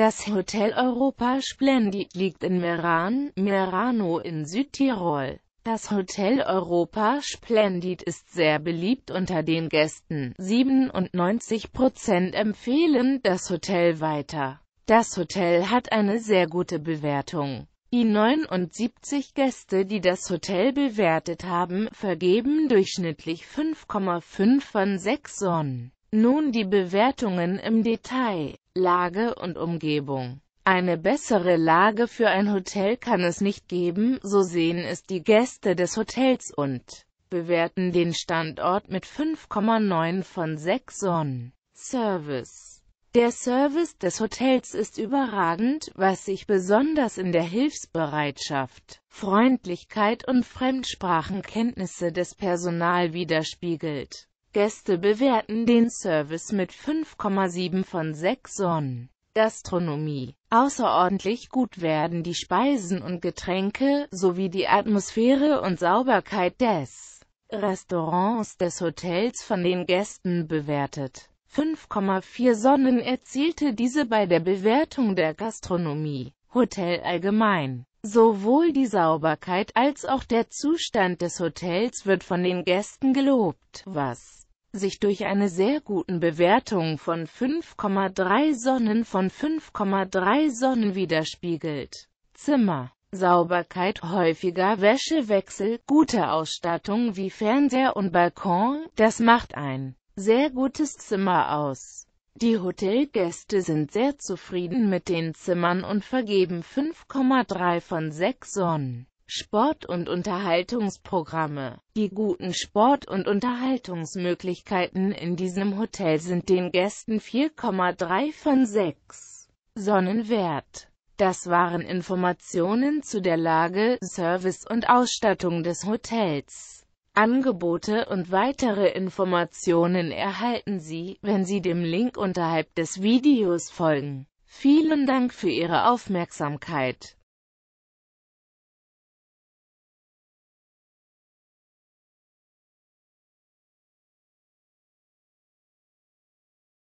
Das Hotel Europa Splendid liegt in Meran, Merano in Südtirol. Das Hotel Europa Splendid ist sehr beliebt unter den Gästen. 97% empfehlen das Hotel weiter. Das Hotel hat eine sehr gute Bewertung. Die 79 Gäste, die das Hotel bewertet haben, vergeben durchschnittlich 5,5 von 6 Sonnen. Nun die Bewertungen im Detail. Lage und Umgebung. Eine bessere Lage für ein Hotel kann es nicht geben, so sehen es die Gäste des Hotels und bewerten den Standort mit 5,9 von 6 Sonnen. Service Der Service des Hotels ist überragend, was sich besonders in der Hilfsbereitschaft, Freundlichkeit und Fremdsprachenkenntnisse des Personal widerspiegelt. Gäste bewerten den Service mit 5,7 von 6 Sonnen. Gastronomie. Außerordentlich gut werden die Speisen und Getränke, sowie die Atmosphäre und Sauberkeit des Restaurants des Hotels von den Gästen bewertet. 5,4 Sonnen erzielte diese bei der Bewertung der Gastronomie, Hotel allgemein. Sowohl die Sauberkeit als auch der Zustand des Hotels wird von den Gästen gelobt, was sich durch eine sehr guten Bewertung von 5,3 Sonnen von 5,3 Sonnen widerspiegelt. Zimmer Sauberkeit, häufiger Wäschewechsel, gute Ausstattung wie Fernseher und Balkon, das macht ein sehr gutes Zimmer aus. Die Hotelgäste sind sehr zufrieden mit den Zimmern und vergeben 5,3 von 6 Sonnen. Sport- und Unterhaltungsprogramme. Die guten Sport- und Unterhaltungsmöglichkeiten in diesem Hotel sind den Gästen 4,3 von 6 Sonnenwert. Das waren Informationen zu der Lage, Service und Ausstattung des Hotels. Angebote und weitere Informationen erhalten Sie, wenn Sie dem Link unterhalb des Videos folgen. Vielen Dank für Ihre Aufmerksamkeit.